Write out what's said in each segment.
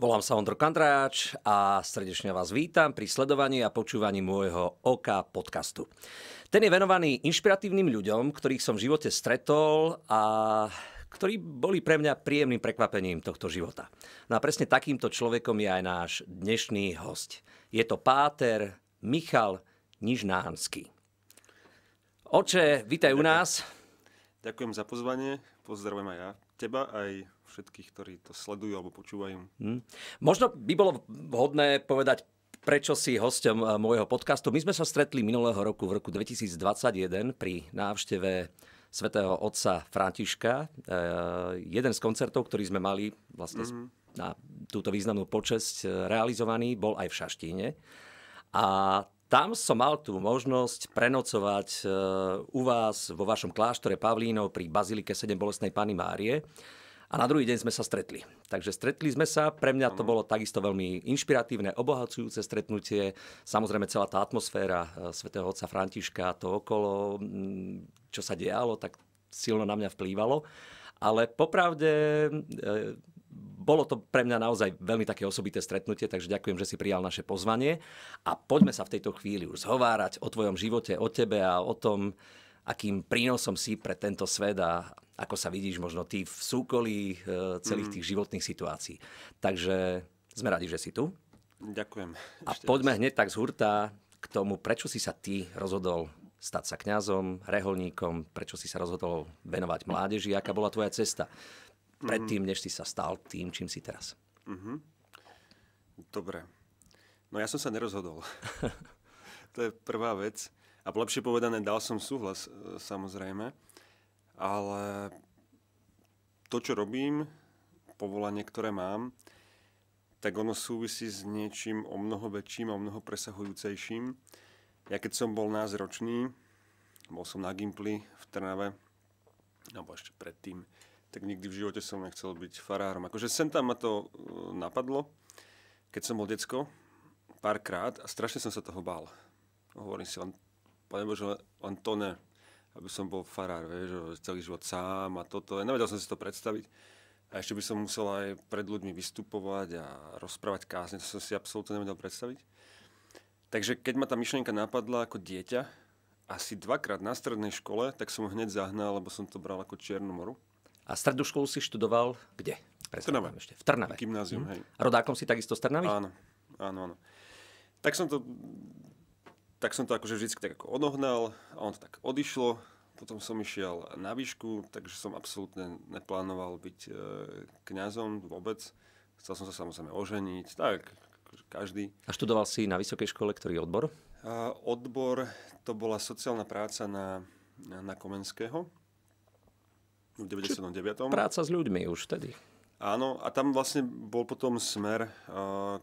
Volám sa Ondro Kandráč a srdečne vás vítam pri sledovaní a počúvaní môjho OK podcastu. Ten je venovaný inšpiratívnym ľuďom, ktorých som v živote stretol a ktorí boli pre mňa príjemným prekvapením tohto života. No a presne takýmto človekom je aj náš dnešný host. Je to Páter Michal Nižnánsky. Oče, vítaj Ďakujem. u nás. Ďakujem za pozvanie, pozdravujem aj ja teba, aj všetkých, ktorí to sledujú alebo počúvajú. Hmm. Možno by bolo vhodné povedať prečo si hostom eh, môjho podcastu. My sme sa stretli minulého roku, v roku 2021, pri návšteve svätého otca Františka. E, jeden z koncertov, ktorý sme mali vlastne mm-hmm. na túto významnú počesť eh, realizovaný, bol aj v Šaštíne. A tam som mal tú možnosť prenocovať u vás vo vašom kláštore Pavlínov pri Bazilike 7 Bolestnej Pany Márie. A na druhý deň sme sa stretli. Takže stretli sme sa, pre mňa to bolo takisto veľmi inšpiratívne, obohacujúce stretnutie. Samozrejme celá tá atmosféra e, svätého otca Františka, to okolo, mm, čo sa dialo, tak silno na mňa vplývalo. Ale popravde e, bolo to pre mňa naozaj veľmi také osobité stretnutie, takže ďakujem, že si prijal naše pozvanie. A poďme sa v tejto chvíli už zhovárať o tvojom živote, o tebe a o tom, akým prínosom si pre tento svet a ako sa vidíš možno ty v súkolí eh, celých mm. tých životných situácií. Takže sme radi, že si tu. Ďakujem. A Ešte poďme raz. hneď tak z hurta k tomu, prečo si sa ty rozhodol stať sa kňazom, reholníkom, prečo si sa rozhodol venovať mládeži, aká bola tvoja cesta predtým, mhm. než si sa stal tým, čím si teraz. Mm-hmm. Dobre. No ja som sa nerozhodol. to je prvá vec. A lepšie povedané, dal som súhlas, eh, samozrejme ale to, čo robím, povolanie, ktoré mám, tak ono súvisí s niečím o mnoho väčším a o mnoho presahujúcejším. Ja keď som bol názročný, bol som na Gimply v Trnave, alebo ešte predtým, tak nikdy v živote som nechcel byť farárom. Akože sem tam ma to e, napadlo, keď som bol decko, párkrát a strašne som sa toho bál. Hovorím si len, pane Bože, len to ne, aby som bol farár, vieš, celý život sám a toto. Nevedel som si to predstaviť. A ešte by som musel aj pred ľuďmi vystupovať a rozprávať kázne, to som si absolútne nevedel predstaviť. Takže keď ma tá myšlienka napadla ako dieťa, asi dvakrát na strednej škole, tak som ho hneď zahnal, lebo som to bral ako Čiernu moru. A strednú školu si študoval kde? Presne, v Trnave. Ešte. V Trnave. Gymnázium, mm. hej. A rodákom si takisto z Trnavy? Áno, áno, áno. Tak som to tak som to akože vždy tak ako odohnal a on to tak odišlo. Potom som išiel na výšku, takže som absolútne neplánoval byť e, kňazom vôbec. Chcel som sa samozrejme oženiť, tak akože každý. A študoval si na vysokej škole ktorý odbor? A odbor to bola sociálna práca na, na, na Komenského v 99. Čiže práca s ľuďmi už vtedy. Áno, a tam vlastne bol potom smer uh,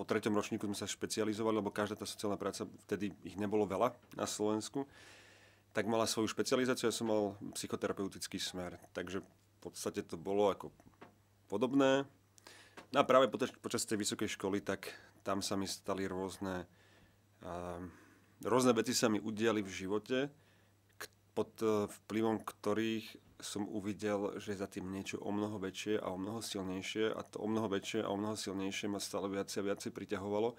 po treťom ročníku sme sa špecializovali, lebo každá tá sociálna práca, vtedy ich nebolo veľa na Slovensku, tak mala svoju špecializáciu, ja som mal psychoterapeutický smer. Takže v podstate to bolo ako podobné. No a práve počas tej vysokej školy, tak tam sa mi stali rôzne, uh, rôzne veci sa mi udiali v živote, pod eh, vplyvom ktorých som uvidel, že je za tým niečo o mnoho väčšie a o mnoho silnejšie a to o mnoho väčšie a o mnoho silnejšie ma stále viac a viac priťahovalo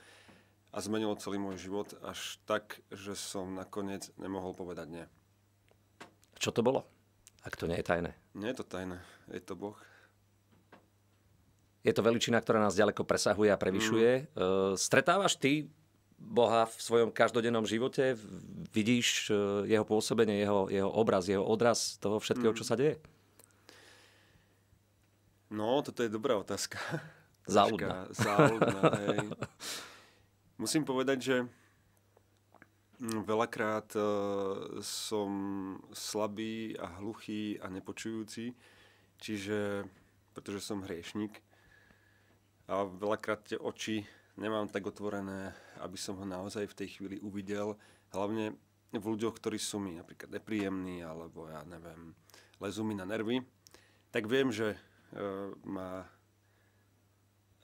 a zmenilo celý môj život až tak, že som nakoniec nemohol povedať nie. Čo to bolo? Ak to nie je tajné. Nie je to tajné. Je to Boh. Je to veličina, ktorá nás ďaleko presahuje a prevyšuje. Mm. stretávaš ty Boha v svojom každodennom živote? Vidíš e, jeho pôsobenie, jeho, jeho obraz, jeho odraz toho všetkého, čo mm. sa deje? No, toto je dobrá otázka. Záľudná. Musím povedať, že veľakrát e, som slabý a hluchý a nepočujúci, čiže pretože som hriešnik a veľakrát tie oči nemám tak otvorené, aby som ho naozaj v tej chvíli uvidel. Hlavne v ľuďoch, ktorí sú mi napríklad nepríjemní, alebo ja neviem, lezú mi na nervy, tak viem, že e, má,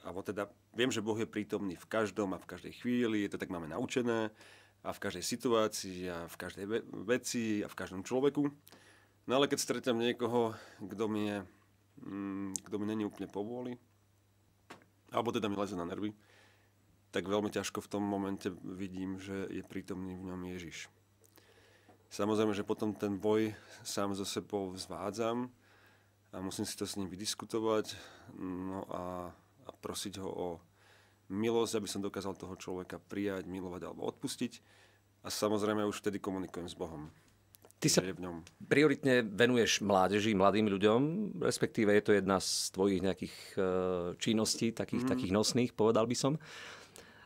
alebo teda viem, že Boh je prítomný v každom a v každej chvíli, to tak máme naučené, a v každej situácii, a v každej ve- veci, a v každom človeku. No ale keď stretnem niekoho, kto mi je, mm, kto mi není úplne povôli, alebo teda mi leze na nervy, tak veľmi ťažko v tom momente vidím, že je prítomný v ňom Ježiš. Samozrejme, že potom ten boj sám so sebou vzvádzam a musím si to s ním vydiskutovať no a, a prosiť ho o milosť, aby som dokázal toho človeka prijať, milovať alebo odpustiť. A samozrejme už vtedy komunikujem s Bohom. Ty sa v ňom. prioritne venuješ mládeži, mladým ľuďom, respektíve je to jedna z tvojich nejakých eh, činností, takých, mm. takých nosných, povedal by som.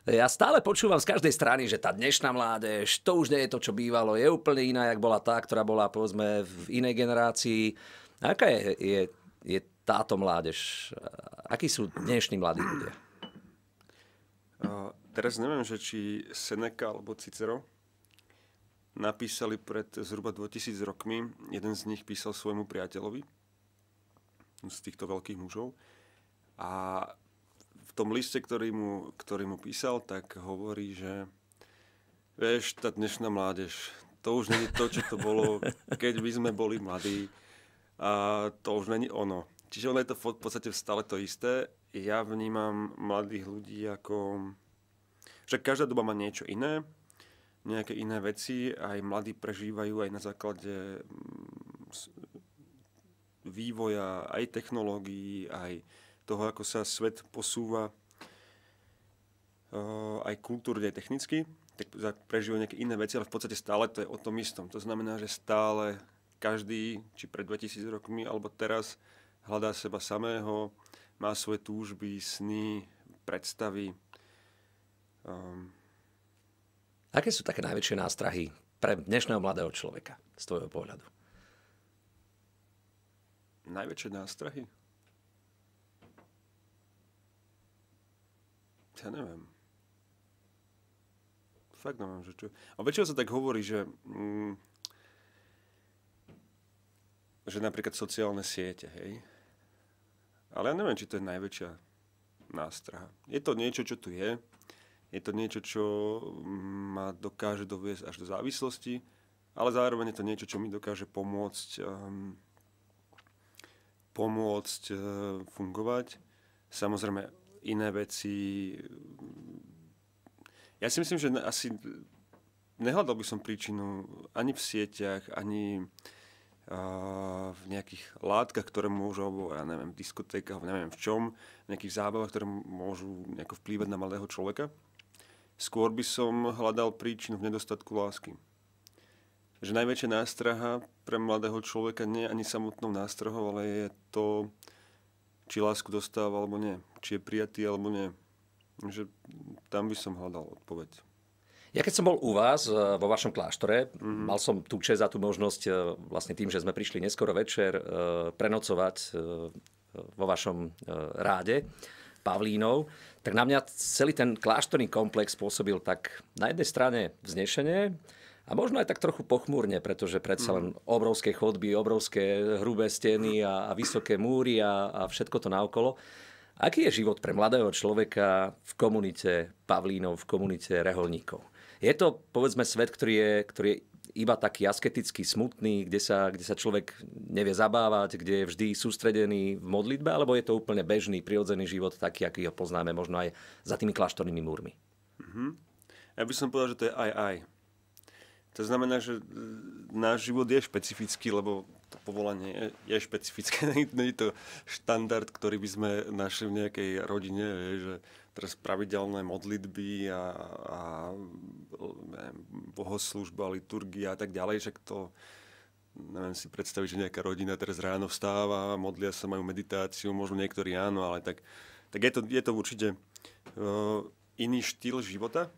Ja stále počúvam z každej strany, že tá dnešná mládež, to už nie je to, čo bývalo, je úplne iná, jak bola tá, ktorá bola, povedzme, v inej generácii. Aká je, je, je táto mládež? Akí sú dnešní mladí ľudia? Uh, teraz neviem, že či Seneca alebo Cicero napísali pred zhruba 2000 rokmi. Jeden z nich písal svojmu priateľovi z týchto veľkých mužov. A v tom liste, ktorý mu, ktorý mu písal, tak hovorí, že vieš, tá dnešná mládež, to už není to, čo to bolo, keď my sme boli mladí. A to už není ono. Čiže ono je to v podstate stále to isté. Ja vnímam mladých ľudí ako... že každá doba má niečo iné, nejaké iné veci. Aj mladí prežívajú aj na základe mm, vývoja, aj technológií, aj toho, ako sa svet posúva eh, aj kultúrne, technicky, tak prežijú nejaké iné veci, ale v podstate stále to je o tom istom. To znamená, že stále každý, či pred 2000 rokmi alebo teraz, hľadá seba samého, má svoje túžby, sny, predstavy. Um... Aké sú také najväčšie nástrahy pre dnešného mladého človeka z tvojho pohľadu? Najväčšie nástrahy? ja neviem. Fakt neviem, že čo... A väčšinou sa tak hovorí, že... Mm, že napríklad sociálne siete, hej. Ale ja neviem, či to je najväčšia nástraha. Je to niečo, čo tu je. Je to niečo, čo mm, ma dokáže doviesť až do závislosti, ale zároveň je to niečo, čo mi dokáže pomôcť um, pomôcť uh, fungovať. Samozrejme, iné veci. Ja si myslím, že asi nehľadal by som príčinu ani v sieťach, ani v nejakých látkach, ktoré môžu, alebo ja neviem, v diskotékach, neviem v čom, v nejakých zábavách, ktoré môžu nejako vplývať na malého človeka. Skôr by som hľadal príčinu v nedostatku lásky. Že najväčšia nástraha pre mladého človeka nie je ani samotnou nástrahou, ale je to, či lásku dostáva alebo nie, či je prijatý alebo nie. Že tam by som hľadal odpoveď. Ja keď som bol u vás eh, vo vašom kláštore, mm-hmm. mal som tú čest a tú možnosť eh, vlastne tým, že sme prišli neskoro večer eh, prenocovať vo vašom ráde Pavlínov, tak na mňa celý ten kláštorný komplex pôsobil tak na jednej strane vznešenie, a možno aj tak trochu pochmúrne, pretože predsa len mhm. obrovské chodby, obrovské hrubé steny a, a vysoké múry a, a všetko to naokolo. Aký je život pre mladého človeka v komunite Pavlínov, v komunite Reholníkov? Je to, povedzme, svet, ktorý je, ktorý je iba taký asketický, smutný, kde sa, kde sa človek nevie zabávať, kde je vždy sústredený v modlitbe, alebo je to úplne bežný, prirodzený život, taký, aký ho poznáme možno aj za tými kláštornými múrmi? Mm-hmm. Ja by som povedal, že to je aj aj. To znamená, že e, náš život je špecifický, lebo to povolanie je, je špecifické. Nie je to štandard, ktorý by sme našli v nejakej rodine, že teraz pravidelné modlitby a, a neviem, bohoslužba, liturgia a tak ďalej, že to neviem si predstaviť, že nejaká rodina teraz ráno vstáva, modlia sa, majú meditáciu, možno niektorí áno, ale tak, tak je, to, je to určite uh, iný štýl života,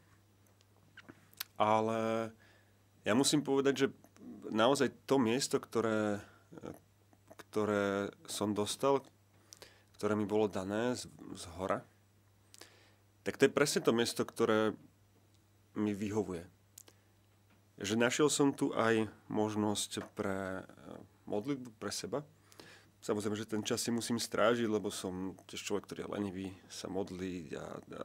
ale ja musím povedať, že naozaj to miesto, ktoré, ktoré som dostal, ktoré mi bolo dané z, z hora, tak to je presne to miesto, ktoré mi vyhovuje. Že našiel som tu aj možnosť pre eh, modlitbu pre seba. Samozrejme, že ten čas si musím strážiť, lebo som tiež človek, ktorý je lenivý, sa modliť a, a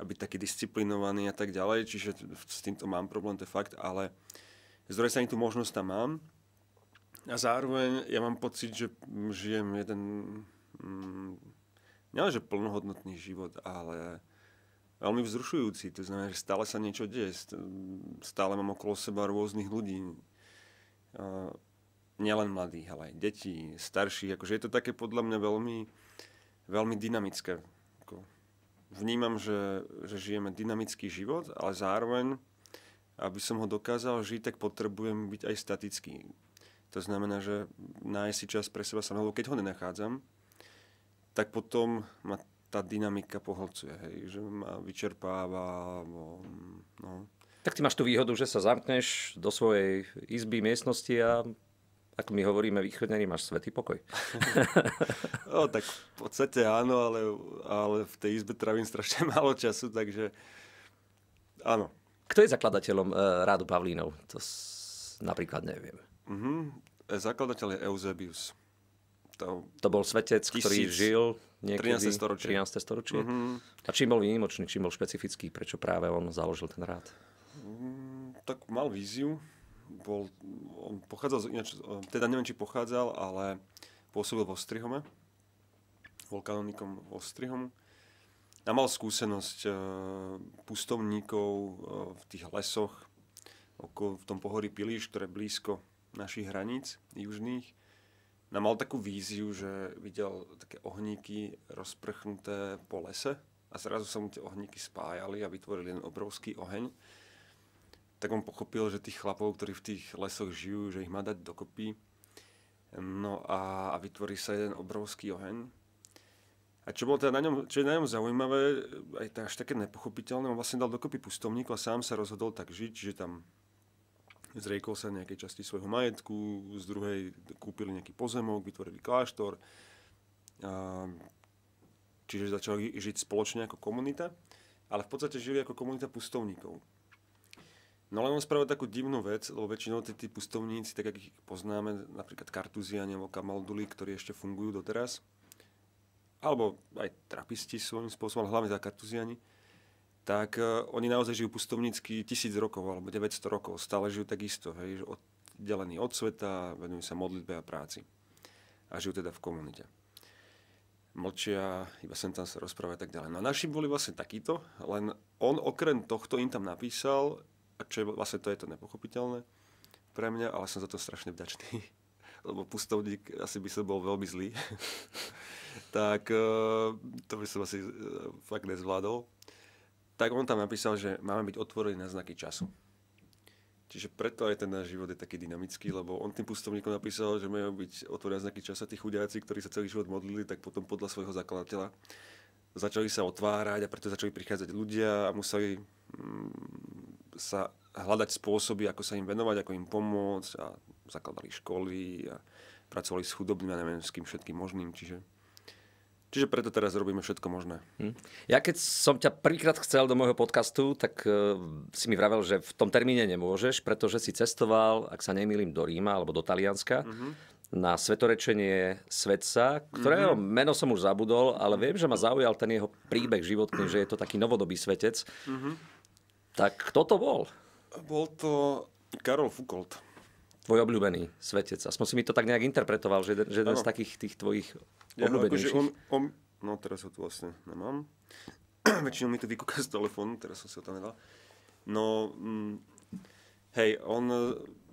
a byť taký disciplinovaný a tak ďalej, čiže s týmto mám problém, to je fakt, ale z druhej strany tú možnosť tam mám a zároveň ja mám pocit, že žijem jeden mm, nielenže plnohodnotný život, ale veľmi vzrušujúci. To znamená, že stále sa niečo deje. Stále mám okolo seba rôznych ľudí. Nielen mladých, ale aj detí, starších. Akože je to také podľa mňa veľmi, veľmi dynamické vnímam, že, že žijeme dynamický život, ale zároveň, aby som ho dokázal žiť, tak potrebujem byť aj statický. To znamená, že nájsť si čas pre seba samého, keď ho nenachádzam, tak potom ma tá dynamika pohľcuje, hej, že ma vyčerpáva. Alebo, no. Tak ty máš tú výhodu, že sa zamkneš do svojej izby, miestnosti a tak my hovoríme východňaní, máš svetý pokoj. no, tak v podstate áno, ale, ale v tej izbe trávim strašne málo času, takže áno. Kto je zakladateľom uh, Rádu Pavlínov? To s... napríklad neviem. Mm-hmm. Zakladateľ je Eusebius. To, to bol svetec, tisíc, ktorý žil niekedy 13. storočie. 13. storočie. Mm-hmm. A čím bol výnimočný, čím bol špecifický, prečo práve on založil ten rád? Mm, tak mal víziu, bol, on pochádzal, ináč, teda neviem, či pochádzal, ale pôsobil v Ostrihome, bol kanonikom v Ostrihomu a mal skúsenosť e, pustovníkov e, v tých lesoch, oko, v tom pohorí Pilíš, ktoré je blízko našich hraníc južných. A no, mal takú víziu, že videl také ohníky rozprchnuté po lese a zrazu sa mu tie ohníky spájali a vytvorili jeden obrovský oheň tak on pochopil, že tých chlapov, ktorí v tých lesoch žijú, že ich má dať dokopy. No a, a vytvorí sa jeden obrovský oheň. A čo bolo teda na ňom, čo je na ňom zaujímavé, aj to až také nepochopiteľné, on vlastne dal dokopy pustovníkov a sám sa rozhodol tak žiť, že tam zriekol sa nejakej časti svojho majetku, z druhej kúpili nejaký pozemok, vytvorili kláštor, a, čiže začali žiť spoločne ako komunita, ale v podstate žili ako komunita pustovníkov. No ale on spravil takú divnú vec, lebo väčšinou tí, tí pustovníci, tak ako ich poznáme, napríklad Kartuziani alebo Kamalduli, ktorí ešte fungujú doteraz, alebo aj trapisti svojím spôsobom, hlavne za Kartuziani, tak uh, oni naozaj žijú pustovnícky tisíc rokov alebo 900 rokov, stále žijú takisto, hej, oddelení od sveta, venujú sa modlitbe a práci. A žijú teda v komunite. Mlčia, iba sem tam sa rozprávajú a tak ďalej. No a naši boli vlastne takíto, len on okrem tohto im tam napísal, čo je vlastne to je to nepochopiteľné pre mňa, ale som za to strašne vďačný. Lebo pustovník asi by som bol veľmi zlý. tak eh, to by som asi eh, fakt nezvládol. Tak on tam napísal, že máme byť otvorení na znaky času. Čiže preto aj ten náš život je taký dynamický, lebo on tým pustovníkom napísal, že majú byť otvorené znaky a Tí chudiaci, ktorí sa celý život modlili, tak potom podľa svojho zakladateľa začali sa otvárať a preto začali prichádzať ľudia a museli mm, sa hľadať spôsoby, ako sa im venovať, ako im pomôcť a zakladali školy a pracovali s chudobným a neviem s kým všetkým možným, čiže Čiže preto teraz robíme všetko možné. Hm. Ja keď som ťa prvýkrát chcel do môjho podcastu, tak e, si mi vravel, že v tom termíne nemôžeš, pretože si cestoval, ak sa nemýlim, do Ríma alebo do Talianska mm-hmm. na svetorečenie svetca, ktorého mm-hmm. meno som už zabudol, ale viem, že ma zaujal ten jeho príbeh životný, že je to taký novodobý svetec. Mm-hmm tak kto to bol? Bol to Karol Foucault. Tvoj obľúbený svetec. Aspoň si mi to tak nejak interpretoval, že jeden, že jeden z takých tých tvojich ja, akože obľúbenejších. No, akože on, on, no teraz ho tu vlastne nemám. Väčšinou mi to vykúka z telefónu, teraz som si ho tam nedal. No, mm, hej, on e,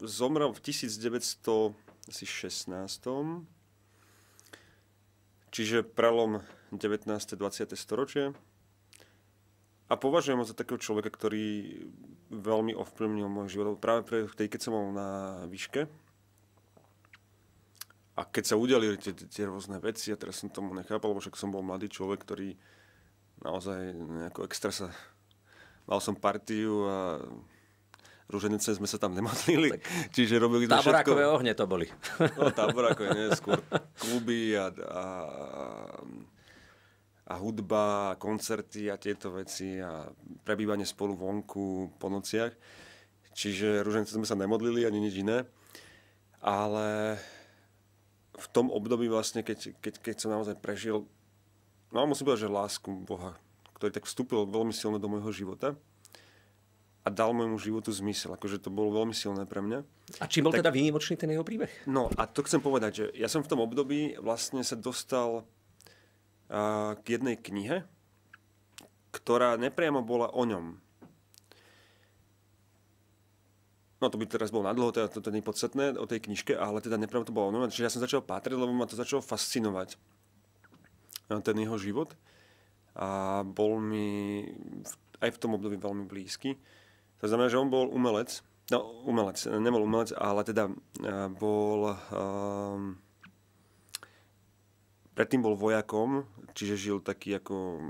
zomrel v 1916. Čiže prelom 19. 20. storočie. A považujem ho za takého človeka, ktorý veľmi ovplyvnil môj život. Práve pre tej, keď som bol na výške a keď sa udiali tie, tie rôzne veci, a teraz som tomu nechápal, lebo však som bol mladý človek, ktorý naozaj nejako extra sa... Mal som partiu a rúženice sme sa tam nemodlili, tak čiže robili sme všetko. ohne to boli. No, táborákové, nie, skôr kluby a, a a hudba, a koncerty a tieto veci a prebývanie spolu vonku po nociach. Čiže ružence sme sa nemodlili ani nič iné. Ale v tom období vlastne, keď, keď, keď som naozaj prežil, no musím povedať, že lásku Boha, ktorý tak vstúpil veľmi silno do môjho života a dal môjmu životu zmysel. Akože to bolo veľmi silné pre mňa. A či bol tak, teda výnimočný ten jeho príbeh? No a to chcem povedať, že ja som v tom období vlastne sa dostal k jednej knihe, ktorá nepriamo bola o ňom. No to by teraz bolo nadlho, teda to, to je podstatné o tej knižke, ale teda nepriamo to bolo o ňom. Čiže ja som začal pátriť, lebo ma to začalo fascinovať. Ten jeho život. A bol mi aj v tom období veľmi blízky. To znamená, že on bol umelec, no umelec, nebol umelec, ale teda e, bol um, Predtým bol vojakom, čiže žil taký ako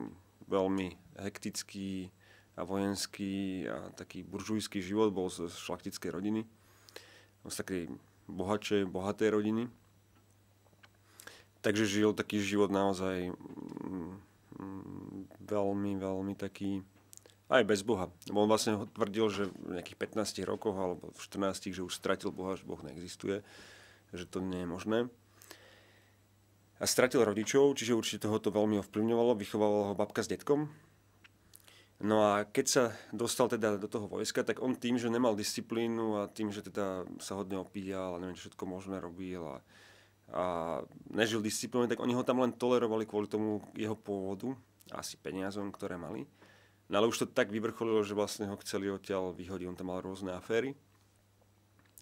veľmi hektický a vojenský a taký buržujský život, bol z šlachtickej rodiny, z takej bohačej, bohatej rodiny. Takže žil taký život naozaj mm, mm, veľmi, veľmi taký aj bez Boha. on vlastne tvrdil, že v nejakých 15 rokoch alebo v 14, že už stratil Boha, že Boh neexistuje, že to nie je možné a stratil rodičov, čiže určite toho to veľmi ovplyvňovalo, vychovala ho babka s detkom. No a keď sa dostal teda do toho vojska, tak on tým, že nemal disciplínu a tým, že teda sa hodne opíjal a neviem, čo všetko možné robil a, a nežil disciplínu, tak oni ho tam len tolerovali kvôli tomu jeho pôvodu, asi peniazom, ktoré mali. No ale už to tak vyvrcholilo, že vlastne ho chceli odtiaľ vyhodiť, on tam mal rôzne aféry.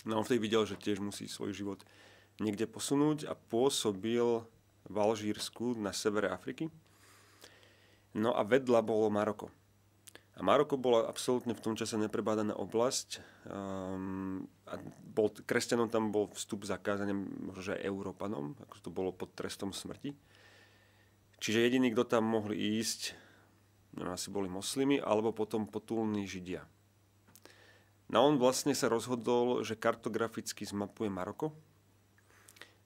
No on vtedy videl, že tiež musí svoj život niekde posunúť a pôsobil v Alžírsku na severe Afriky. No a vedľa bolo Maroko. A Maroko bola absolútne v tom čase neprebádaná oblasť. Um, a bol, kresťanom tam bol vstup zakázaný, možno aj Európanom, ako to bolo pod trestom smrti. Čiže jediní, kto tam mohli ísť, no, asi boli moslimi, alebo potom potulní židia. No on vlastne sa rozhodol, že kartograficky zmapuje Maroko.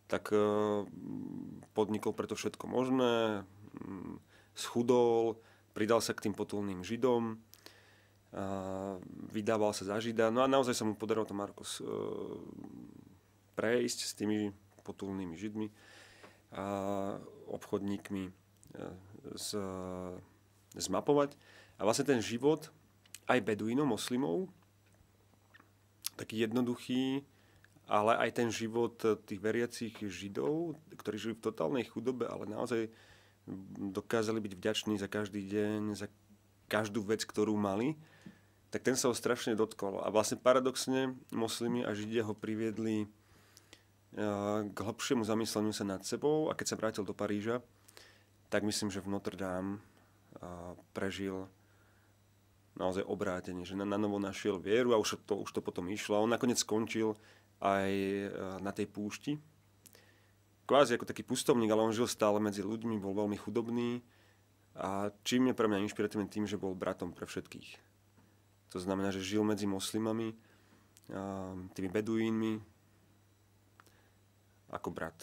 Tak ehm, podnikol preto všetko možné, mm, schudol, pridal sa k tým potulným židom, vydával sa za žida. No a naozaj sa mu podarilo to Markus e, prejsť s tými potulnými židmi, obchodníkmi z, e, e, zmapovať. A vlastne ten život aj beduínov, moslimov, taký jednoduchý, ale aj ten život eh, tých veriacich židov, ktorí žili v totálnej chudobe, ale naozaj dokázali byť vďační za každý deň, za každú vec, ktorú mali, tak ten sa ho strašne dotkol. A vlastne paradoxne moslimi a židia ho priviedli eh, k hlbšiemu zamysleniu sa nad sebou a keď sa vrátil do Paríža, tak myslím, že v Notre Dame eh, prežil naozaj obrátenie, že na, na novo našiel vieru a už to, už to potom išlo. A on nakoniec skončil aj e, na tej púšti. Kvázi ako taký pustovník, ale on žil stále medzi ľuďmi, bol veľmi chudobný a čím je pre mňa inšpiratívne tým, že bol bratom pre všetkých. To znamená, že žil medzi moslimami, e, tými beduínmi, ako brat.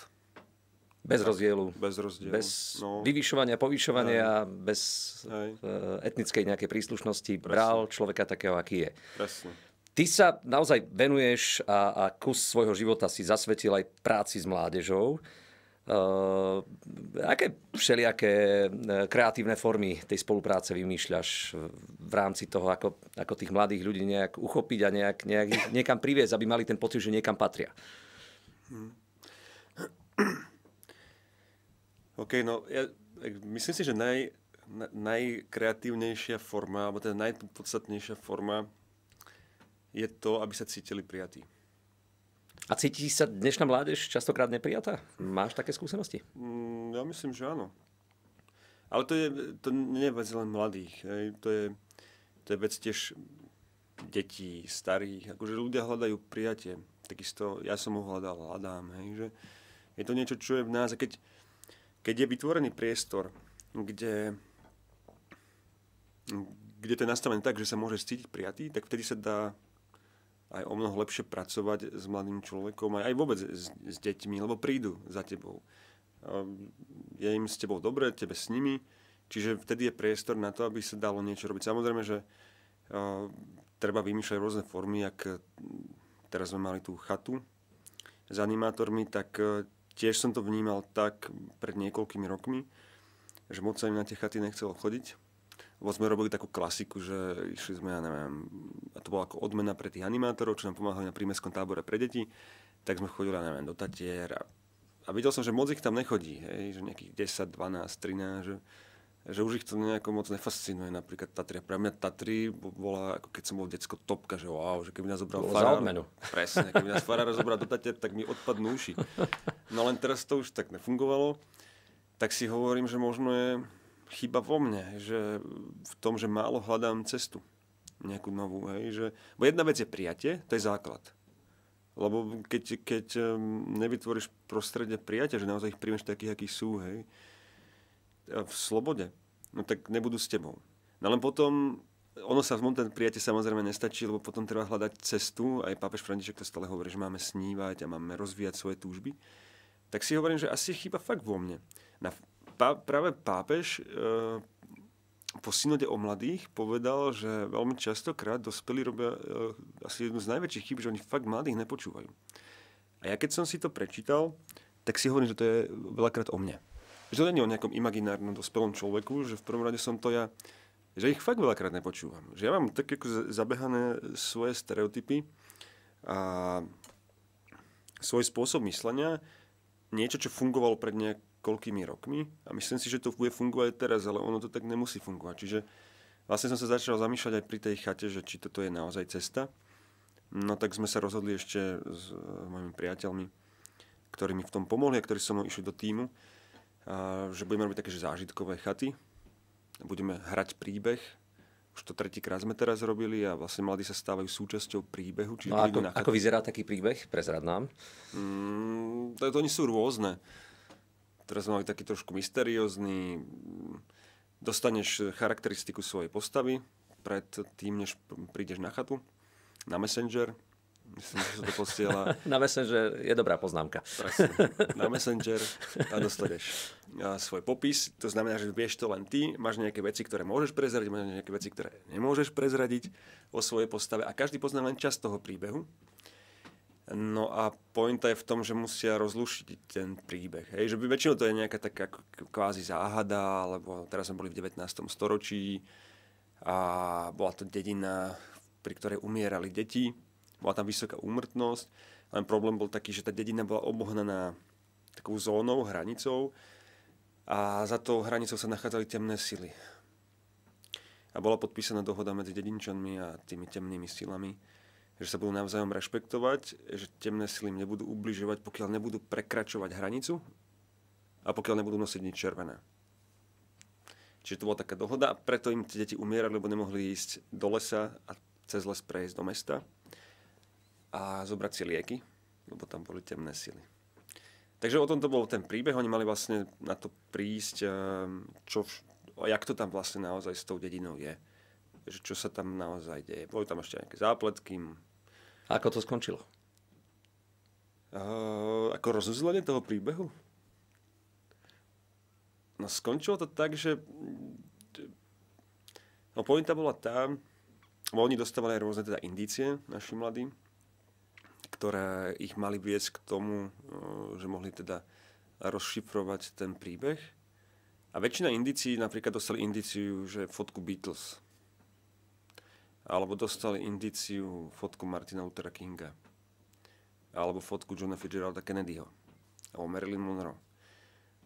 Bez tak, rozdielu. Bez rozdielu. Bez no. vyvyšovania, povyšovania, Aj. bez Aj. E, etnickej nejakej príslušnosti. Presne. Bral človeka takého, aký je. Presne. Ty sa naozaj venuješ a, a kus svojho života si zasvetil aj práci s mládežou. Uh, aké všelijaké e, kreatívne formy tej spolupráce vymýšľaš v rámci toho, ako, ako tých mladých ľudí nejak uchopiť a nejak, nejak niekam priviesť, aby mali ten pocit, že niekam patria? Hm. OK, no ja myslím si, že naj, najkreatívnejšia forma, alebo teda najpodstatnejšia forma je to, aby sa cítili prijatí. A cíti sa dnešná mládež častokrát neprijatá? Máš také skúsenosti? Mm, ja myslím, že áno. Ale to, je, to nie je vec len mladých. To, je, to je vec tiež detí, starých. Akože ľudia hľadajú prijatie. Takisto ja som ho hľadal, hľadám. Hej. Že je to niečo, čo je v nás. A keď, keď je vytvorený priestor, kde, kde to je nastavené tak, že sa môže cítiť prijatý, tak vtedy sa dá aj o mnoho lepšie pracovať s mladým človekom, aj, aj vôbec s, s deťmi, lebo prídu za tebou. Ehm, je im s tebou dobre, tebe s nimi, čiže vtedy je priestor na to, aby sa dalo niečo robiť. Samozrejme, že ehm, treba vymýšľať rôzne formy, ak teraz sme mali tú chatu s animátormi, tak e, tiež som to vnímal tak pred niekoľkými rokmi, že moc sa im na tie chaty nechcelo chodiť, lebo sme robili takú klasiku, že išli sme, ja neviem, a to bola ako odmena pre tých animátorov, čo nám pomáhali na prímeskom tábore pre deti, tak sme chodili, ja neviem, do Tatier a, a videl som, že moc ich tam nechodí, hej, že nejakých 10, 12, 13, že, že už ich to nejako moc nefascinuje, napríklad Tatry. Pre mňa Tatry bola, ako keď som bol detsko, topka, že wow, že keby nás zobral Bolo farár. Presne, keby nás farár zobral do Tatier, tak mi odpadnú uši. No len teraz to už tak nefungovalo, tak si hovorím, že možno je, chyba vo mne, že v tom, že málo hľadám cestu nejakú novú. Hej, že, bo jedna vec je prijatie, to je základ. Lebo keď, keď nevytvoríš prostredie prijatia, že naozaj ich príjmeš takých, akých sú, hej, v slobode, no tak nebudú s tebou. No len potom, ono sa v ten prijatie samozrejme nestačí, lebo potom treba hľadať cestu, aj pápež František to stále hovorí, že máme snívať a máme rozvíjať svoje túžby, tak si hovorím, že asi chyba fakt vo mne. Na, pá, práve pápež e, po synode o mladých povedal, že veľmi častokrát dospelí robia e, asi jednu z najväčších chyb, že oni fakt mladých nepočúvajú. A ja keď som si to prečítal, tak si hovorím, že to je veľakrát o mne. Že to nie je o nejakom imaginárnom dospelom človeku, že v prvom rade som to ja, že ich fakt veľakrát nepočúvam. Že ja mám tak ako zabehané svoje stereotypy a svoj spôsob myslenia, niečo, čo fungovalo pred nejak, koľkými rokmi a myslím si, že to bude fungovať teraz, ale ono to tak nemusí fungovať. Čiže vlastne som sa začal zamýšľať aj pri tej chate, že či toto je naozaj cesta. No tak sme sa rozhodli ešte s e, mojimi priateľmi, ktorí mi v tom pomohli a ktorí so mnou išli do týmu, že budeme robiť také že zážitkové chaty, budeme hrať príbeh, už to tretíkrát sme teraz robili a vlastne mladí sa stávajú súčasťou príbehu. Čiže no ako, na ako vyzerá taký príbeh? Prezrad nám. Mm, to, to oni sú rôzne. Teraz sme mali taký trošku mysteriózny, dostaneš charakteristiku svojej postavy pred tým, než prídeš na chatu, na Messenger, Myslím, že sa to posiela. na Messenger je dobrá poznámka. Presne. Na Messenger a dostaneš svoj popis. To znamená, že vieš to len ty. Máš nejaké veci, ktoré môžeš prezradiť, máš nejaké veci, ktoré nemôžeš prezradiť o svojej postave. A každý pozná len čas toho príbehu. No a pointa je v tom, že musia rozlušiť ten príbeh. Hej? Že väčšinou to je nejaká taká kvázi záhada, alebo teraz sme boli v 19. storočí a bola to dedina, pri ktorej umierali deti, bola tam vysoká úmrtnosť, len problém bol taký, že tá dedina bola obohnaná takou zónou, hranicou a za tou hranicou sa nachádzali temné sily. A bola podpísaná dohoda medzi dedinčanmi a tými temnými silami že sa budú navzájom rešpektovať, že temné sily im nebudú ubližovať, pokiaľ nebudú prekračovať hranicu a pokiaľ nebudú nosiť nič červené. Čiže to bola taká dohoda a preto im tie deti umierali, lebo nemohli ísť do lesa a cez les prejsť do mesta a zobrať si lieky, lebo tam boli temné sily. Takže o tomto bol ten príbeh, oni mali vlastne na to prísť, ehm, čo, jak to tam vlastne naozaj s tou dedinou je že čo sa tam naozaj deje. Boli tam ešte nejaké zápletky. A ako to skončilo? Uh, ako rozuzlenie toho príbehu? No skončilo to tak, že no pointa bola tá, bo oni dostávali aj rôzne teda indície, naši mladí, ktoré ich mali viesť k tomu, že mohli teda rozšifrovať ten príbeh. A väčšina indícií, napríklad dostali indíciu, že fotku Beatles alebo dostali indíciu fotku Martina Luthera Kinga, alebo fotku Johna Fitzgeralda Kennedyho, alebo Marilyn Monroe.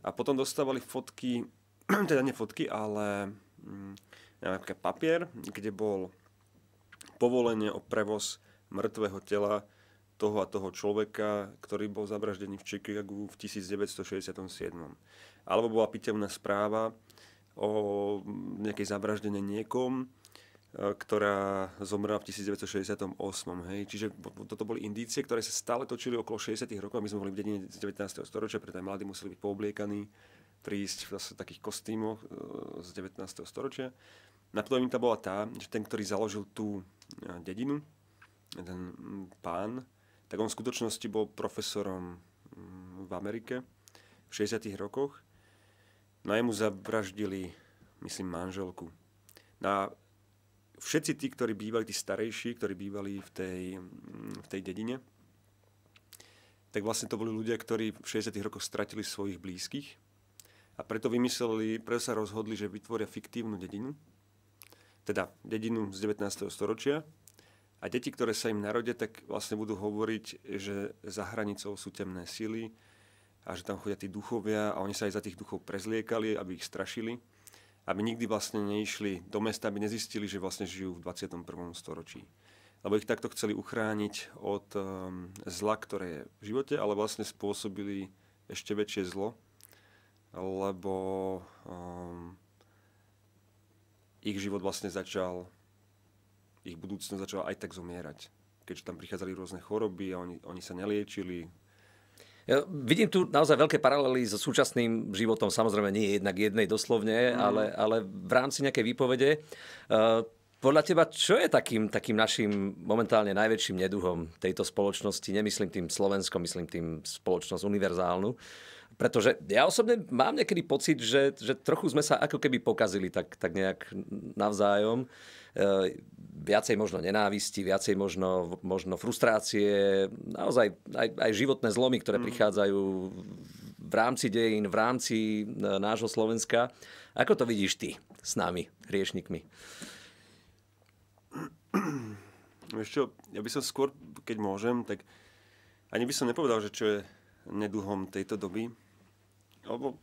A potom dostávali fotky, teda nie fotky, ale mm, napríklad papier, kde bol povolenie o prevoz mŕtvého tela toho a toho človeka, ktorý bol zavraždený v Chicagu v 1967. Alebo bola pitevná správa o mm, nejakej zavraždenie niekom, E, ktorá zomrela v 1968. Hej. Čiže toto boli indície, ktoré sa stále točili okolo 60. rokov a my sme boli v dedine z 19. storočia, preto aj mladí museli byť poobliekaní, prísť v zase takých kostýmoch e, z 19. storočia. tá bola tá, že ten, ktorý založil tú e, dedinu, ten pán, tak on v skutočnosti bol profesorom v Amerike v 60. rokoch. No jemu zavraždili, myslím, manželku. Na no všetci tí, ktorí bývali, tí starejší, ktorí bývali v tej, v tej dedine, tak vlastne to boli ľudia, ktorí v 60. rokoch stratili svojich blízkych a preto vymysleli, preto sa rozhodli, že vytvoria fiktívnu dedinu, teda dedinu z 19. storočia a deti, ktoré sa im narodia, tak vlastne budú hovoriť, že za hranicou sú temné sily a že tam chodia tí duchovia a oni sa aj za tých duchov prezliekali, aby ich strašili aby nikdy vlastne neišli do mesta, aby nezistili, že vlastne žijú v 21. storočí. Lebo ich takto chceli uchrániť od ehm, zla, ktoré je v živote, ale vlastne spôsobili ešte väčšie zlo, lebo um, ich život vlastne začal, ich budúcnosť začala aj tak zomierať. Keďže tam prichádzali rôzne choroby a oni, oni sa neliečili, ja vidím tu naozaj veľké paralely so súčasným životom. Samozrejme, nie jednak jednej doslovne, mm. ale, ale v rámci nejakej výpovede. Uh, podľa teba, čo je takým, takým našim momentálne najväčším neduhom tejto spoločnosti? Nemyslím tým Slovensko, myslím tým spoločnosť univerzálnu. Pretože ja osobne mám niekedy pocit, že, že trochu sme sa ako keby pokazili tak, tak nejak navzájom. E, viacej možno nenávisti, viacej možno, možno frustrácie, naozaj aj, aj životné zlomy, ktoré mm. prichádzajú v rámci dejín, v rámci e, nášho Slovenska. Ako to vidíš ty s nami, riešnikmi? Ešte, ja by som skôr, keď môžem, tak ani by som nepovedal, že čo je nedlhom tejto doby. Lebo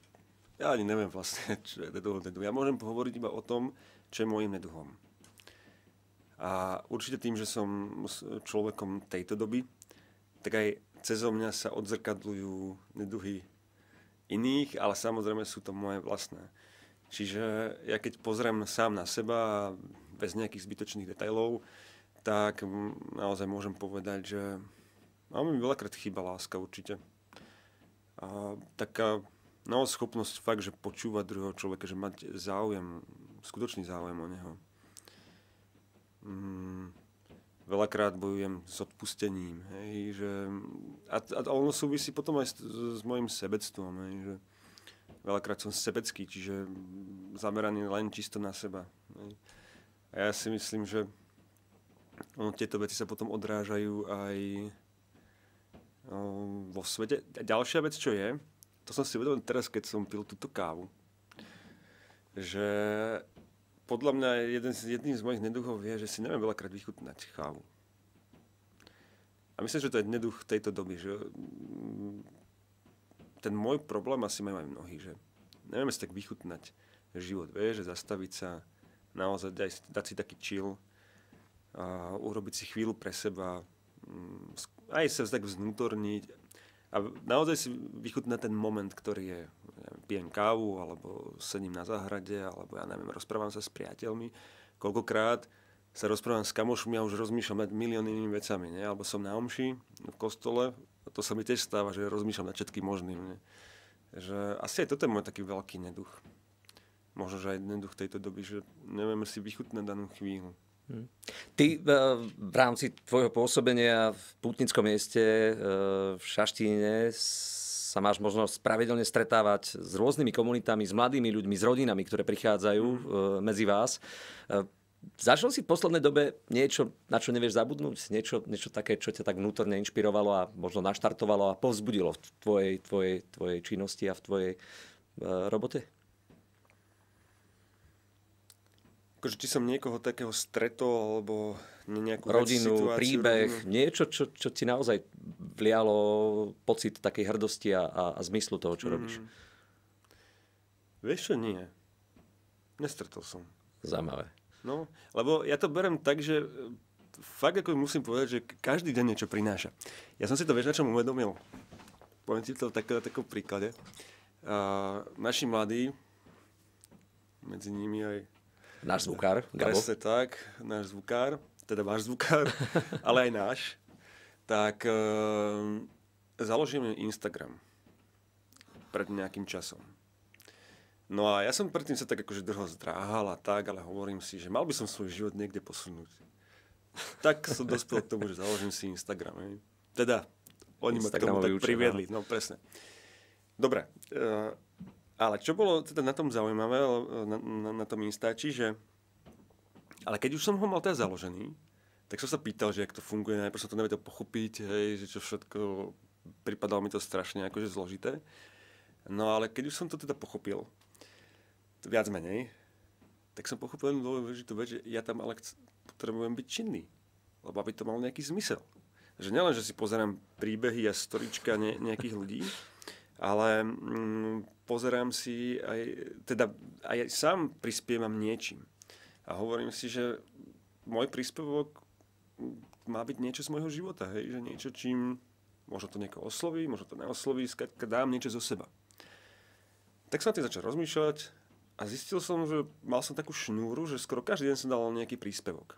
ja ani neviem vlastne, čo je neduhom. Ja môžem pohovoriť iba o tom, čo je môjim neduhom. A určite tým, že som človekom tejto doby, tak aj cezo mňa sa odzrkadľujú neduhy iných, ale samozrejme sú to moje vlastné. Čiže ja keď pozriem sám na seba bez nejakých zbytočných detajlov, tak naozaj môžem povedať, že máme no, mi veľakrát chýba láska určite. A taká naozaj schopnosť fakt, že počúvať druhého človeka, že mať záujem, skutočný záujem o neho mm, veľakrát bojujem s odpustením. Hej, že, a, a ono súvisí potom aj s, s, s mojim sebectvom. Hej, že veľakrát som sebecký, čiže zameraný len čisto na seba. Hej. A ja si myslím, že ono, tieto veci sa potom odrážajú aj no, vo svete. A ďalšia vec, čo je, to som si uvedomil teraz, keď som pil túto kávu, že podľa mňa jeden z, jedným z mojich neduchov je, že si neviem veľakrát vychutnať kávu. A myslím, že to je neduch tejto doby, že mm, ten môj problém asi majú aj mnohí, že nevieme si tak vychutnať život, vie, že zastaviť sa, naozaj dať, dať si taký chill, a urobiť si chvíľu pre seba, mm, aj sa tak vznútorniť a naozaj si vychutnať ten moment, ktorý je neviem, pijem kávu, alebo sedím na záhrade, alebo ja neviem, rozprávam sa s priateľmi, koľkokrát sa rozprávam s kamošmi a už rozmýšľam nad miliónnymi vecami, ne? alebo som na omši v kostole, a to sa mi tiež stáva, že rozmýšľam nad všetkým možným. Ne? Že asi aj toto je môj taký veľký neduch. Možno, že aj neduch tejto doby, že nevieme si vychutnať danú chvíľu. Hmm. Ty eh, v rámci tvojho pôsobenia v pútnickom mieste eh, v Šaštíne sa máš možnosť pravidelne stretávať s rôznymi komunitami, s mladými ľuďmi, s rodinami, ktoré prichádzajú mm. medzi vás. E, Zažil si v poslednej dobe niečo, na čo nevieš zabudnúť? Niečo, niečo také, čo ťa tak vnútorne inšpirovalo a možno naštartovalo a povzbudilo v tvojej, tvojej, tvojej činnosti a v tvojej e, robote? Akože, či som niekoho takého stretol, alebo nejakú rodinu, príbeh, rodinu. niečo, čo, čo ti naozaj vlialo pocit takej hrdosti a, a, a zmyslu toho, čo mm. robíš? Vieš čo, nie. Nestretol som. Zaujímavé. No, lebo ja to berem tak, že e, fakt ako musím povedať, že každý deň niečo prináša. Ja som si to vieš na čom uvedomil. Poviem ti to tak, na takom príklade. Uh, naši mladí, medzi nimi aj náš zvukár, Gabo. Presne tak, náš zvukár, teda váš zvukár, ale aj náš, tak e, založím Instagram pred nejakým časom. No a ja som predtým sa tak akože dlho zdráhal a tak, ale hovorím si, že mal by som svoj život niekde posunúť. tak som dospel k tomu, že založím si Instagram. Hej. Teda, oni ma k tomu tak priviedli. No. no presne. Dobre. E, ale čo bolo teda na tom zaujímavé, eh, na, na, na tom Instači, že ale keď už som ho mal teda založený, tak som sa pýtal, že jak to funguje, najprv som to nevedel pochopiť, hej, že čo všetko, pripadalo mi to strašne akože zložité. No ale keď už som to teda pochopil, viac menej, tak som pochopil jednu dôležitú vec, že ja tam ale potrebujem byť činný, lebo aby to malo nejaký zmysel. Že nielen, že si pozerám príbehy a storička ne, nejakých ľudí, ale mm, pozerám si aj, teda aj sám prispievam niečím. A hovorím si, že môj príspevok má byť niečo z môjho života, hej? že niečo, čím možno to niekoho osloví, možno to neosloví, skrátka dám niečo zo seba. Tak som na tým začal rozmýšľať a zistil som, že mal som takú šnúru, že skoro každý deň som dal nejaký príspevok.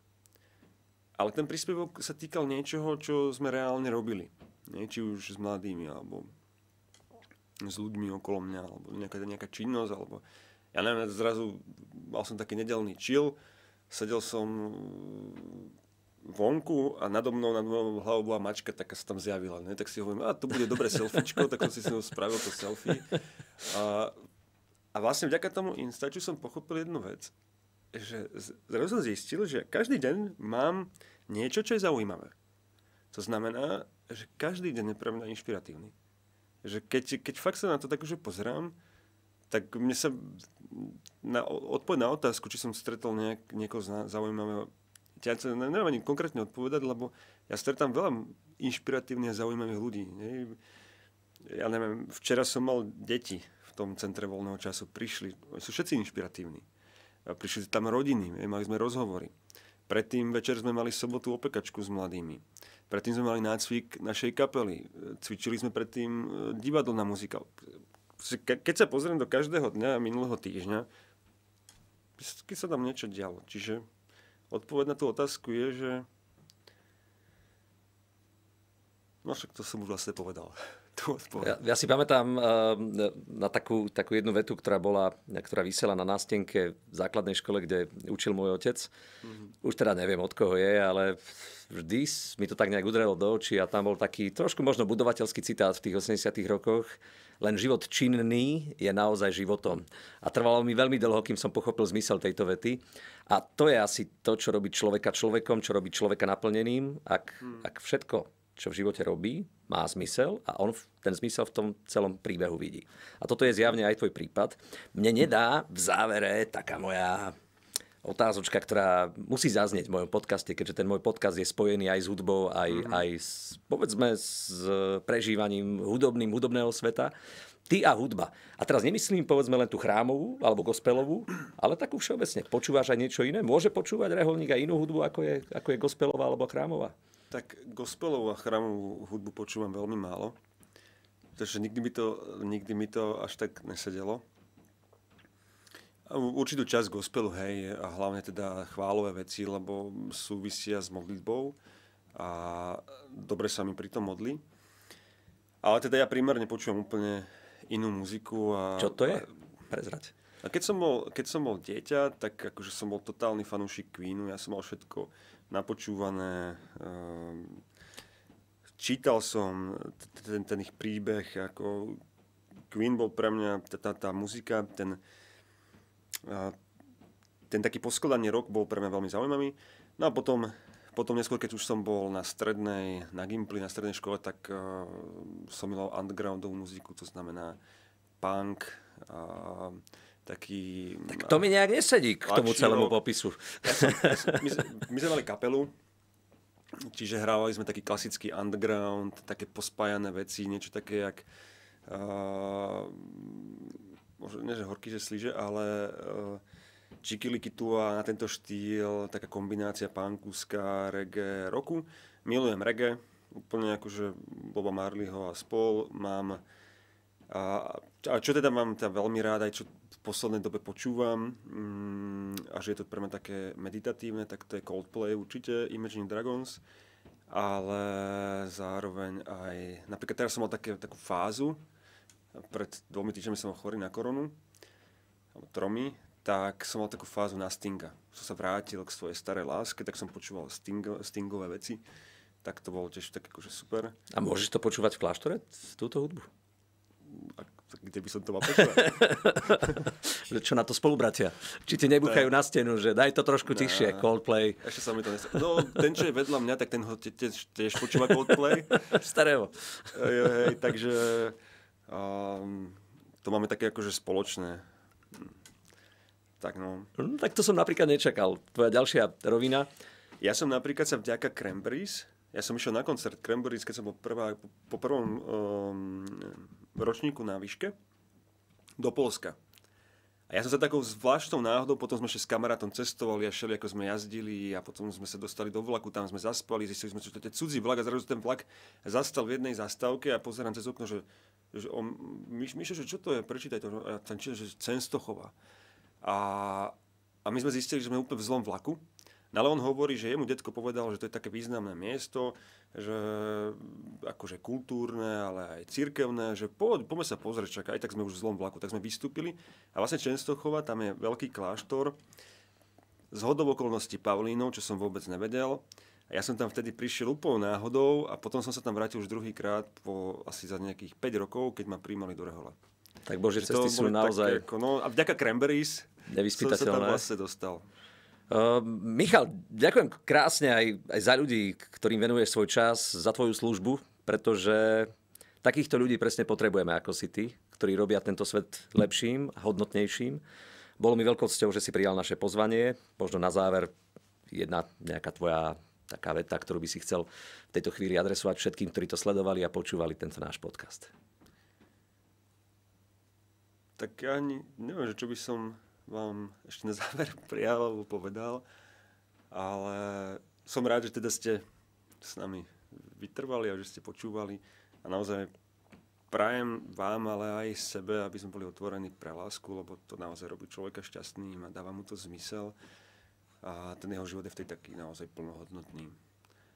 Ale ten príspevok sa týkal niečoho, čo sme reálne robili. Nie, či už s mladými, alebo s ľuďmi okolo mňa, alebo nejaká, nejaká činnosť, alebo ja neviem, zrazu mal som taký nedelný chill, sedel som vonku a nado mnou, nad mnou hlavou bola mačka, taká sa tam zjavila. Ne? Tak si hovorím, a to bude dobré selfiečko, tak som si s ňou spravil to selfie. A, a vlastne vďaka tomu Instaču som pochopil jednu vec, že zrazu som zistil, že každý deň mám niečo, čo je zaujímavé. To znamená, že každý deň je pre mňa inšpiratívny. Že keď, keď fakt sa na to tak už pozerám, tak mne sa na odpoveď na otázku, či som stretol nejak, niekoho zaujímavého, ja sa neviem ani konkrétne odpovedať, lebo ja stretám veľa inšpiratívnych a zaujímavých ľudí. Ne? Ja neviem, včera som mal deti v tom centre voľného času, prišli, sú všetci inšpiratívni. Prišli tam rodiny, ne? mali sme rozhovory. Predtým večer sme mali sobotu opekačku s mladými. Predtým sme mali nácvik našej kapely. Cvičili sme predtým e, divadlo na muzikál keď sa pozriem do každého dňa minulého týždňa, keď sa tam niečo dialo. Čiže odpoveď na tú otázku je, že No však to som už vlastne povedal. Ja, ja si pamätám uh, na takú, takú jednu vetu, ktorá bola, ktorá vysela na nástenke v základnej škole, kde učil môj otec. Mm-hmm. Už teda neviem, od koho je, ale vždy mi to tak nejak udrelo do očí a tam bol taký trošku možno budovateľský citát v tých 80 rokoch, len život činný je naozaj životom. A trvalo mi veľmi dlho, kým som pochopil zmysel tejto vety. A to je asi to, čo robí človeka človekom, čo robí človeka naplneným. Ak, hmm. ak všetko, čo v živote robí, má zmysel a on ten zmysel v tom celom príbehu vidí. A toto je zjavne aj tvoj prípad. Mne nedá v závere taká moja otázočka, ktorá musí zaznieť v mojom podcaste, keďže ten môj podcast je spojený aj s hudbou, aj, mm-hmm. aj s, povedzme s prežívaním hudobným, hudobného sveta. Ty a hudba. A teraz nemyslím povedzme len tú chrámovú alebo gospelovú, ale takú všeobecne. Počúvaš aj niečo iné? Môže počúvať reholník aj inú hudbu, ako je, ako je gospelová alebo chrámová? Tak gospelovú a chrámovú hudbu počúvam veľmi málo. Takže nikdy mi to, nikdy mi to až tak nesedelo. Určitú časť gospelu, hej, a hlavne teda chválové veci, lebo súvisia s modlitbou a dobre sa mi pri tom modlí. Ale teda ja primárne počúvam úplne inú muziku. A, Čo to je? A, Prezrať. A keď som, bol, keď som bol dieťa, tak akože som bol totálny fanúšik Queenu, ja som mal všetko napočúvané, um, čítal som ten, ten ich príbeh, ako Queen bol pre mňa, tá, tá tá muzika, ten, uh, a ten taký poskladaný rok bol pre mňa veľmi zaujímavý. No a potom, potom neskôr, keď už som bol na strednej, na Gimply, na strednej škole, tak uh, som miloval undergroundovú muziku, to znamená punk, uh, taký... Tak to mi nejak nesedí k tomu celému popisu. Ja som, ja som, my, my sme mali kapelu, čiže hrávali sme taký klasický underground, také pospájané veci, niečo také jak... Uh, možno nie že horký, že sliže, ale uh, a na tento štýl, taká kombinácia punkuska, reggae, roku. Milujem reggae, úplne akože Boba Marleyho a spol. Mám a, a čo teda mám teda veľmi rád, aj čo v poslednej dobe počúvam mm, a že je to pre mňa také meditatívne, tak to je Coldplay určite, Imagine Dragons, ale zároveň aj, napríklad teraz som mal také, takú fázu, pred dvomi týždňami som chorý na koronu, alebo tromi, tak som mal takú fázu na Stinga. Som sa vrátil k svojej starej láske, tak som počúval Sting, Stingové veci. Tak to bolo tiež také akože super. A môžeš to počúvať v kláštore, túto hudbu? A kde by som to mal počúvať? Čo na to spolubratia? Či ti nebuchajú na stenu, že daj to trošku ne. tichšie, Coldplay. Ešte sa mi to nestalo. No, ten, čo je vedľa mňa, tak ten ho tiež počúva Coldplay. Starého. Hej, takže Um, to máme také akože spoločné. Tak no. no. Tak to som napríklad nečakal. Tvoja ďalšia rovina. Ja som napríklad sa vďaka Cranberries, ja som išiel na koncert Cranberries, keď som bol prvá, po prvom um, ročníku na výške, do Polska. A ja som sa takou zvláštnou náhodou, potom sme ešte s kamarátom cestovali a šeli, ako sme jazdili a potom sme sa dostali do vlaku, tam sme zaspali, zistili sme, že to je cudzí vlak a zrazu ten vlak zastal v jednej zastávke a pozerám cez okno, že, že on, myš, že čo to je, prečítaj to, no, a tam čítal, že Censtochova. A, a my sme zistili, že sme úplne v zlom vlaku, No ale on hovorí, že jemu detko povedal, že to je také významné miesto, že akože kultúrne, ale aj cirkevné, že poď, poďme sa pozrieť, čak aj tak sme už v zlom vlaku, tak sme vystúpili. A vlastne Čenstochova, tam je veľký kláštor, z hodov okolností Pavlínov, čo som vôbec nevedel. A ja som tam vtedy prišiel úplnou náhodou a potom som sa tam vrátil už druhýkrát po asi za nejakých 5 rokov, keď ma príjmali do Rehola. Tak bože, cesty sú naozaj... ako, no, a vďaka Cranberries som sa tam vlastne dostal. Uh, Michal, ďakujem krásne aj, aj za ľudí, ktorým venuješ svoj čas, za tvoju službu, pretože takýchto ľudí presne potrebujeme ako si ty, ktorí robia tento svet lepším, hodnotnejším. Bolo mi veľkou cťou, že si prijal naše pozvanie. Možno na záver jedna nejaká tvoja taká veta, ktorú by si chcel v tejto chvíli adresovať všetkým, ktorí to sledovali a počúvali tento náš podcast. Tak ja ani neviem, že čo by som vám ešte na záver prijal alebo povedal. Ale som rád, že teda ste s nami vytrvali a že ste počúvali. A naozaj prajem vám, ale aj sebe, aby sme boli otvorení pre lásku, lebo to naozaj robí človeka šťastným a dáva mu to zmysel. A ten jeho život je vtedy taký naozaj plnohodnotný.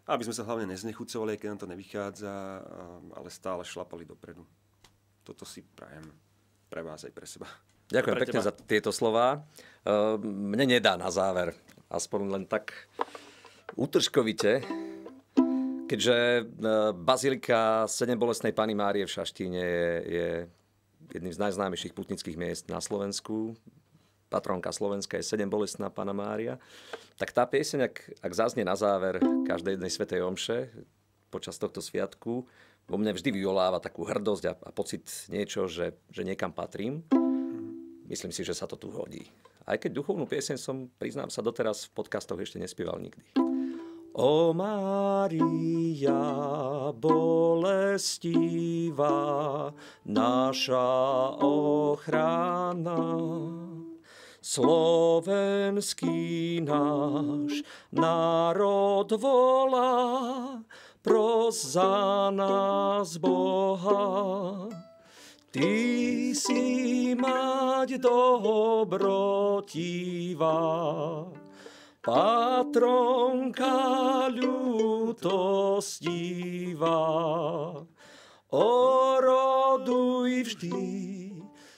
A aby sme sa hlavne neznechucovali, keď nám to nevychádza, ale stále šlapali dopredu. Toto si prajem pre vás aj pre seba. Ďakujem pekne teba. za tieto slova. Ehm, mne nedá na záver, aspoň len tak útržkovite, keďže e, Bazilika Sedembolesnej Pany Márie v Šaštíne je, je jedným z najznámejších putnických miest na Slovensku. Patronka Slovenska je Sedembolesná Pana Mária. Tak tá pieseň, ak, ak zaznie na záver každej jednej svetej omše počas tohto sviatku, vo mne vždy vyvoláva takú hrdosť a, a pocit niečo, že, že niekam patrím myslím si, že sa to tu hodí. Aj keď duchovnú pieseň som, priznám sa, doteraz v podcastoch ešte nespieval nikdy. O Mária, bolestivá, naša ochrana, slovenský náš národ volá, pros za nás Boha. Ty mať dobrotivá. Patronka ľutostivá, oroduj vždy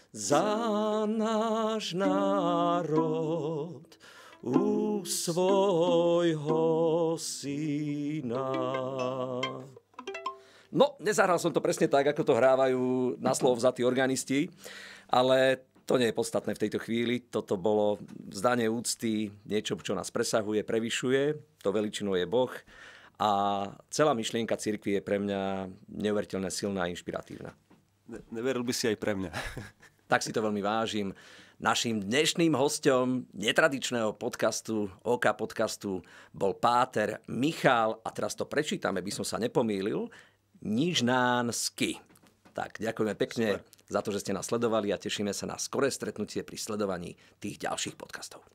za náš národ u svojho syna. No, nezahral som to presne tak, ako to hrávajú na slovo vzatí organisti, ale to nie je podstatné v tejto chvíli. Toto bolo zdanie úcty, niečo, čo nás presahuje, prevyšuje. To veličinou je Boh. A celá myšlienka cirkvi je pre mňa neuveriteľne silná a inšpiratívna. Ne, neveril by si aj pre mňa. tak si to veľmi vážim. Naším dnešným hostom netradičného podcastu, OK podcastu, bol Páter Michal, a teraz to prečítame, by som sa nepomýlil, Nižnánsky. Tak, ďakujeme pekne Super. za to, že ste nás sledovali a tešíme sa na skoré stretnutie pri sledovaní tých ďalších podcastov.